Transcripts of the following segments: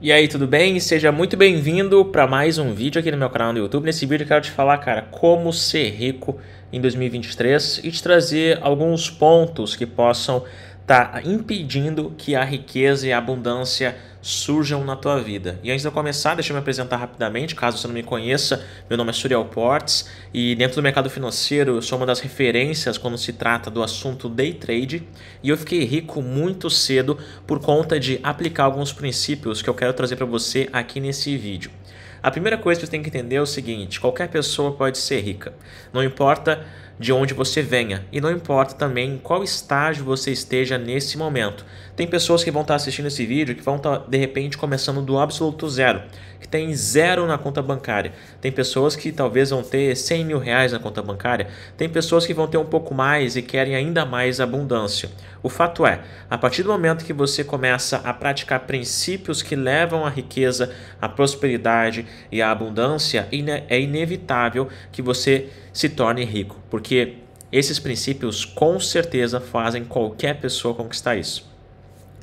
E aí, tudo bem? Seja muito bem-vindo para mais um vídeo aqui no meu canal no YouTube. Nesse vídeo eu quero te falar, cara, como ser rico em 2023 e te trazer alguns pontos que possam está impedindo que a riqueza e a abundância surjam na tua vida. E antes de eu começar, deixa eu me apresentar rapidamente, caso você não me conheça, meu nome é Suriel Portes e dentro do mercado financeiro eu sou uma das referências quando se trata do assunto day trade e eu fiquei rico muito cedo por conta de aplicar alguns princípios que eu quero trazer para você aqui nesse vídeo. A primeira coisa que você tem que entender é o seguinte, qualquer pessoa pode ser rica, não importa de onde você venha. E não importa também em qual estágio você esteja nesse momento. Tem pessoas que vão estar assistindo esse vídeo que vão estar de repente começando do absoluto zero, que tem zero na conta bancária. Tem pessoas que talvez vão ter 100 mil reais na conta bancária. Tem pessoas que vão ter um pouco mais e querem ainda mais abundância. O fato é, a partir do momento que você começa a praticar princípios que levam à riqueza, à prosperidade e à abundância, é inevitável que você se torne rico, porque esses princípios com certeza fazem qualquer pessoa conquistar isso.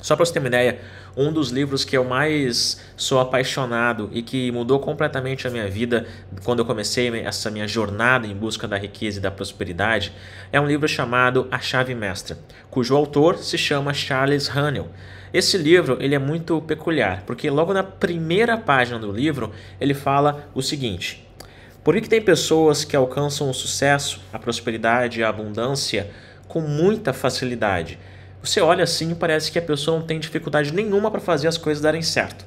Só para você ter uma ideia, um dos livros que eu mais sou apaixonado e que mudou completamente a minha vida quando eu comecei essa minha jornada em busca da riqueza e da prosperidade é um livro chamado A Chave Mestra, cujo autor se chama Charles Hanel. Esse livro ele é muito peculiar, porque logo na primeira página do livro ele fala o seguinte: por que, que tem pessoas que alcançam o sucesso, a prosperidade, a abundância com muita facilidade? Você olha assim e parece que a pessoa não tem dificuldade nenhuma para fazer as coisas darem certo.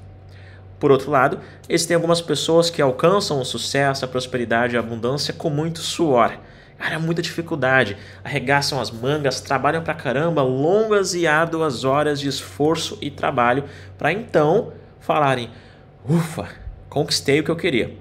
Por outro lado, existem algumas pessoas que alcançam o sucesso, a prosperidade, a abundância com muito suor. Cara, é muita dificuldade. Arregaçam as mangas, trabalham pra caramba, longas e árduas horas de esforço e trabalho, para então falarem: ufa, conquistei o que eu queria.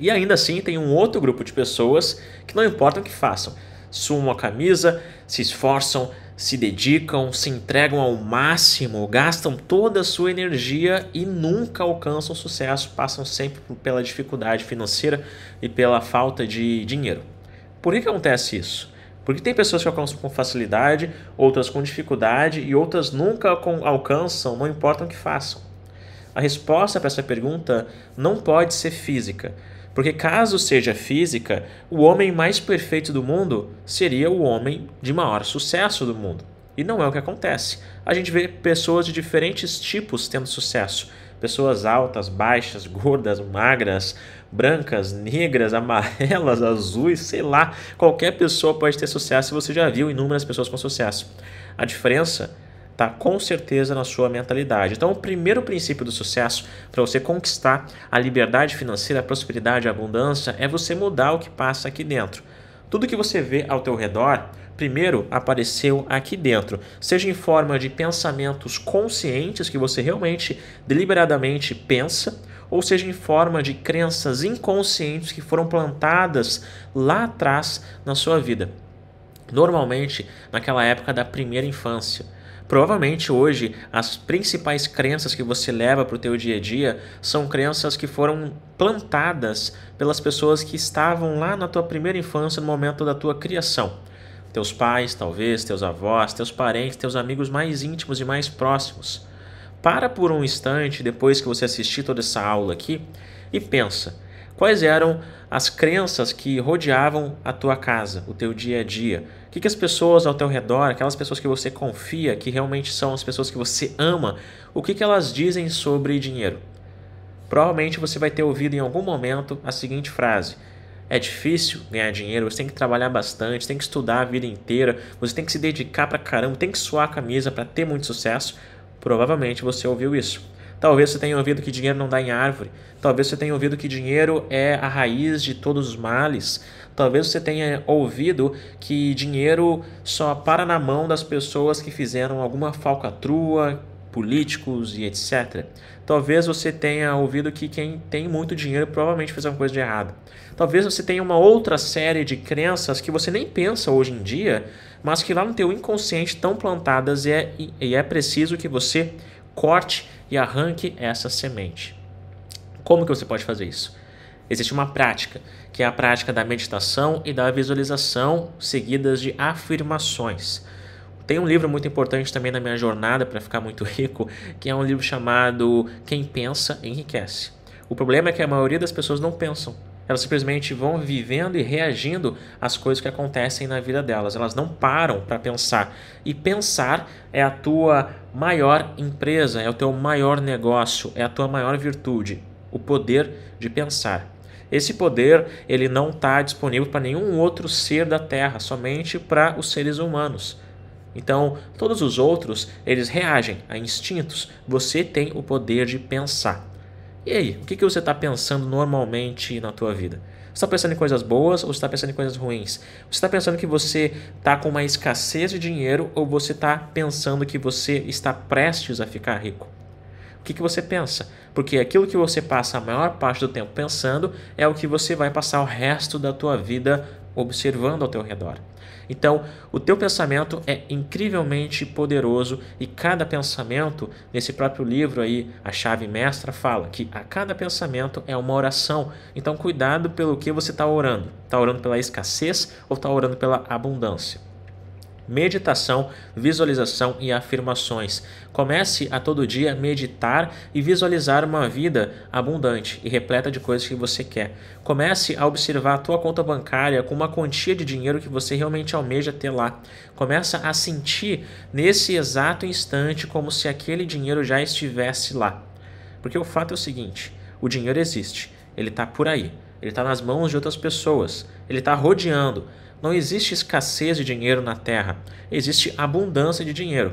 E ainda assim tem um outro grupo de pessoas que não importa o que façam, sumam a camisa, se esforçam, se dedicam, se entregam ao máximo, gastam toda a sua energia e nunca alcançam sucesso, passam sempre pela dificuldade financeira e pela falta de dinheiro. Por que, que acontece isso? Porque tem pessoas que alcançam com facilidade, outras com dificuldade e outras nunca alcançam, não importa o que façam. A resposta para essa pergunta não pode ser física, porque caso seja física, o homem mais perfeito do mundo seria o homem de maior sucesso do mundo. E não é o que acontece. A gente vê pessoas de diferentes tipos tendo sucesso. Pessoas altas, baixas, gordas, magras, brancas, negras, amarelas, azuis, sei lá. Qualquer pessoa pode ter sucesso e você já viu inúmeras pessoas com sucesso. A diferença tá com certeza na sua mentalidade. Então, o primeiro princípio do sucesso para você conquistar a liberdade financeira, a prosperidade, a abundância é você mudar o que passa aqui dentro. Tudo que você vê ao teu redor, primeiro apareceu aqui dentro, seja em forma de pensamentos conscientes que você realmente deliberadamente pensa, ou seja em forma de crenças inconscientes que foram plantadas lá atrás na sua vida normalmente naquela época da primeira infância. Provavelmente hoje as principais crenças que você leva para o teu dia a dia são crenças que foram plantadas pelas pessoas que estavam lá na tua primeira infância, no momento da tua criação. Teus pais, talvez, teus avós, teus parentes, teus amigos mais íntimos e mais próximos. Para por um instante, depois que você assistir toda essa aula aqui, e pensa: Quais eram as crenças que rodeavam a tua casa, o teu dia a dia? O que, que as pessoas ao teu redor, aquelas pessoas que você confia, que realmente são as pessoas que você ama, o que, que elas dizem sobre dinheiro? Provavelmente você vai ter ouvido em algum momento a seguinte frase: é difícil ganhar dinheiro, você tem que trabalhar bastante, tem que estudar a vida inteira, você tem que se dedicar pra caramba, tem que suar a camisa para ter muito sucesso. Provavelmente você ouviu isso. Talvez você tenha ouvido que dinheiro não dá em árvore. Talvez você tenha ouvido que dinheiro é a raiz de todos os males. Talvez você tenha ouvido que dinheiro só para na mão das pessoas que fizeram alguma falcatrua, políticos e etc. Talvez você tenha ouvido que quem tem muito dinheiro provavelmente fez alguma coisa de errado. Talvez você tenha uma outra série de crenças que você nem pensa hoje em dia, mas que lá no teu inconsciente estão plantadas é, e é, e é preciso que você corte e arranque essa semente. Como que você pode fazer isso? Existe uma prática, que é a prática da meditação e da visualização seguidas de afirmações. Tem um livro muito importante também na minha jornada para ficar muito rico, que é um livro chamado Quem Pensa Enriquece. O problema é que a maioria das pessoas não pensam elas simplesmente vão vivendo e reagindo às coisas que acontecem na vida delas. Elas não param para pensar. E pensar é a tua maior empresa, é o teu maior negócio, é a tua maior virtude, o poder de pensar. Esse poder ele não está disponível para nenhum outro ser da Terra, somente para os seres humanos. Então, todos os outros, eles reagem a instintos. Você tem o poder de pensar. E aí, o que, que você está pensando normalmente na tua vida? Você está pensando em coisas boas ou está pensando em coisas ruins? Você está pensando que você está com uma escassez de dinheiro ou você está pensando que você está prestes a ficar rico? O que, que você pensa? Porque aquilo que você passa a maior parte do tempo pensando é o que você vai passar o resto da tua vida observando ao teu redor. Então, o teu pensamento é incrivelmente poderoso e cada pensamento, nesse próprio livro aí, a chave mestra fala que a cada pensamento é uma oração. Então, cuidado pelo que você está orando. Está orando pela escassez ou está orando pela abundância? meditação, visualização e afirmações. Comece a todo dia meditar e visualizar uma vida abundante e repleta de coisas que você quer. Comece a observar a tua conta bancária com uma quantia de dinheiro que você realmente almeja ter lá. Começa a sentir nesse exato instante como se aquele dinheiro já estivesse lá. Porque o fato é o seguinte, o dinheiro existe, ele está por aí ele está nas mãos de outras pessoas, ele está rodeando. Não existe escassez de dinheiro na Terra, existe abundância de dinheiro.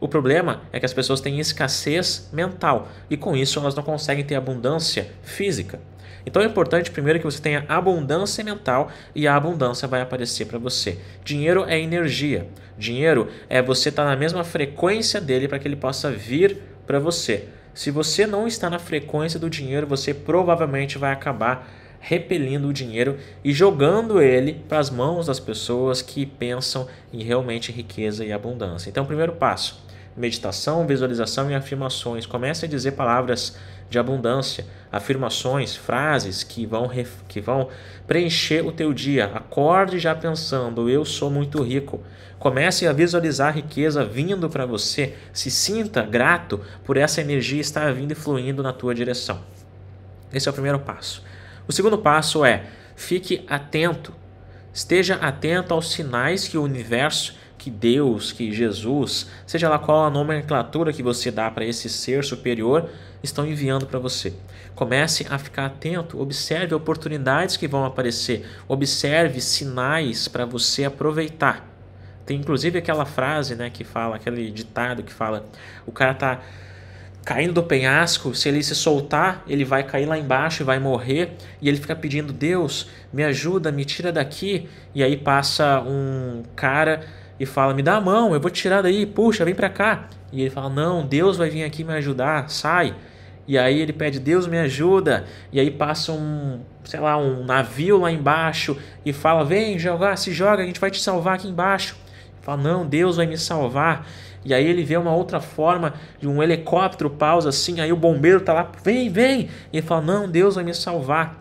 O problema é que as pessoas têm escassez mental e com isso elas não conseguem ter abundância física. Então é importante primeiro que você tenha abundância mental e a abundância vai aparecer para você. Dinheiro é energia. Dinheiro é você estar tá na mesma frequência dele para que ele possa vir para você. Se você não está na frequência do dinheiro, você provavelmente vai acabar repelindo o dinheiro e jogando ele para as mãos das pessoas que pensam em realmente riqueza e abundância. Então, primeiro passo: meditação, visualização e afirmações. Comece a dizer palavras de abundância, afirmações, frases que vão, que vão preencher o teu dia. Acorde já pensando: eu sou muito rico. Comece a visualizar a riqueza vindo para você. Se sinta grato por essa energia estar vindo e fluindo na tua direção. Esse é o primeiro passo. O segundo passo é fique atento, esteja atento aos sinais que o universo, que Deus, que Jesus, seja lá qual a nomenclatura que você dá para esse ser superior, estão enviando para você. Comece a ficar atento, observe oportunidades que vão aparecer, observe sinais para você aproveitar. Tem inclusive aquela frase, né, que fala, aquele ditado que fala, o cara tá caindo do penhasco, se ele se soltar, ele vai cair lá embaixo e vai morrer. E ele fica pedindo: Deus, me ajuda, me tira daqui. E aí passa um cara e fala: Me dá a mão, eu vou te tirar daí, puxa, vem pra cá. E ele fala: Não, Deus vai vir aqui me ajudar, sai. E aí ele pede: Deus me ajuda. E aí passa um, sei lá, um navio lá embaixo e fala: Vem jogar, se joga, a gente vai te salvar aqui embaixo. Fala, não, Deus vai me salvar. E aí ele vê uma outra forma de um helicóptero pausa assim, aí o bombeiro tá lá, vem, vem. E ele fala, não, Deus vai me salvar.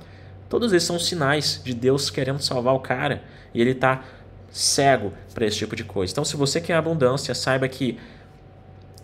Todos esses são sinais de Deus querendo salvar o cara e ele tá cego para esse tipo de coisa. Então, se você quer abundância, saiba que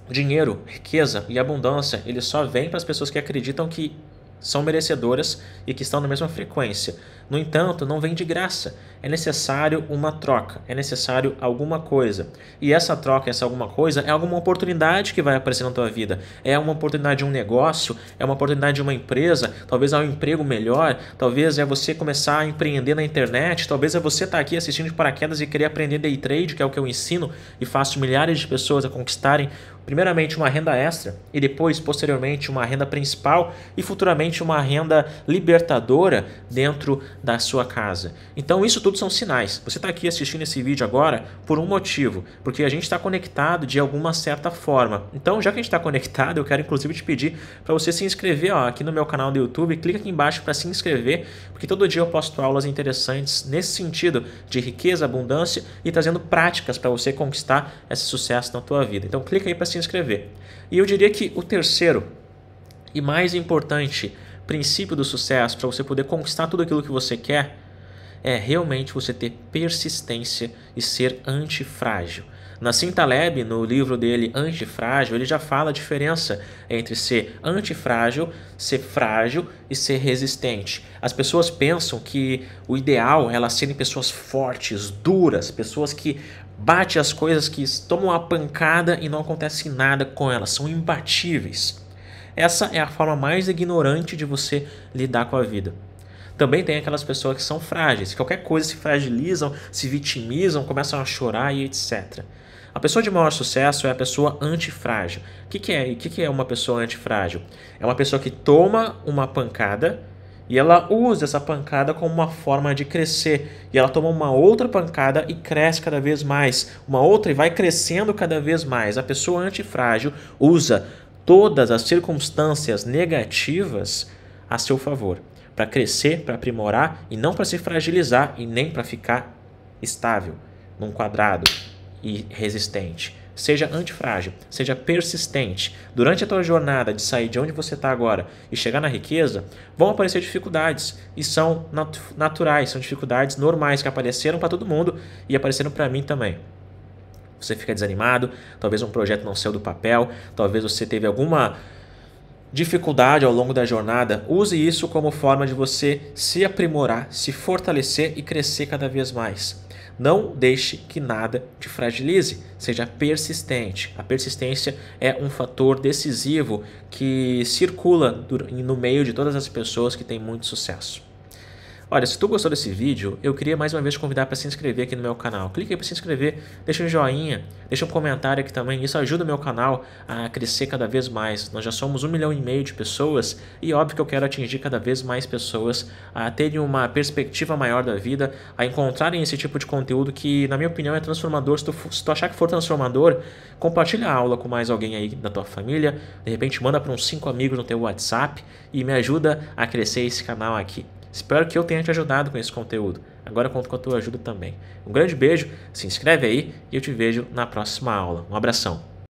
dinheiro, riqueza e abundância, ele só vem para as pessoas que acreditam que são merecedoras e que estão na mesma frequência. No entanto, não vem de graça. É necessário uma troca, é necessário alguma coisa. E essa troca, essa alguma coisa, é alguma oportunidade que vai aparecer na tua vida. É uma oportunidade de um negócio, é uma oportunidade de uma empresa, talvez é um emprego melhor, talvez é você começar a empreender na internet, talvez é você estar tá aqui assistindo de paraquedas e querer aprender day trade, que é o que eu ensino e faço milhares de pessoas a conquistarem primeiramente uma renda extra e depois, posteriormente, uma renda principal e futuramente uma renda libertadora dentro da sua casa. Então, isso tudo são sinais. Você está aqui assistindo esse vídeo agora por um motivo, porque a gente está conectado de alguma certa forma. Então, já que a gente está conectado, eu quero inclusive te pedir para você se inscrever ó, aqui no meu canal do YouTube, clica aqui embaixo para se inscrever, porque todo dia eu posto aulas interessantes nesse sentido de riqueza, abundância e trazendo práticas para você conquistar esse sucesso na tua vida. Então, clica aí para se se assim inscrever. E eu diria que o terceiro e mais importante princípio do sucesso para você poder conquistar tudo aquilo que você quer é realmente você ter persistência e ser antifrágil. Nassim Taleb, no livro dele Antifrágil, ele já fala a diferença entre ser antifrágil, ser frágil e ser resistente. As pessoas pensam que o ideal é elas serem pessoas fortes, duras, pessoas que bate as coisas que tomam a pancada e não acontece nada com elas, são imbatíveis. Essa é a forma mais ignorante de você lidar com a vida. Também tem aquelas pessoas que são frágeis, qualquer coisa se fragilizam, se vitimizam, começam a chorar e etc. A pessoa de maior sucesso é a pessoa antifrágil. O que, que é? O que, que é uma pessoa antifrágil? É uma pessoa que toma uma pancada e ela usa essa pancada como uma forma de crescer. E ela toma uma outra pancada e cresce cada vez mais. Uma outra e vai crescendo cada vez mais. A pessoa antifrágil usa todas as circunstâncias negativas a seu favor. Para crescer, para aprimorar e não para se fragilizar e nem para ficar estável, num quadrado e resistente. Seja antifrágil, seja persistente. Durante a tua jornada de sair de onde você está agora e chegar na riqueza, vão aparecer dificuldades e são nat naturais, são dificuldades normais que apareceram para todo mundo e apareceram para mim também. Você fica desanimado, talvez um projeto não saiu do papel, talvez você teve alguma dificuldade ao longo da jornada, use isso como forma de você se aprimorar, se fortalecer e crescer cada vez mais. Não deixe que nada te fragilize, seja persistente. A persistência é um fator decisivo que circula no meio de todas as pessoas que têm muito sucesso. Olha, se tu gostou desse vídeo, eu queria mais uma vez te convidar para se inscrever aqui no meu canal. Clica aí para se inscrever, deixa um joinha, deixa um comentário aqui também. Isso ajuda o meu canal a crescer cada vez mais. Nós já somos um milhão e meio de pessoas e óbvio que eu quero atingir cada vez mais pessoas a terem uma perspectiva maior da vida, a encontrarem esse tipo de conteúdo que, na minha opinião, é transformador. Se tu, se tu achar que for transformador, compartilha a aula com mais alguém aí da tua família. De repente, manda para uns cinco amigos no teu WhatsApp e me ajuda a crescer esse canal aqui. Espero que eu tenha te ajudado com esse conteúdo. Agora conto com a tua ajuda também. Um grande beijo, se inscreve aí e eu te vejo na próxima aula. Um abração.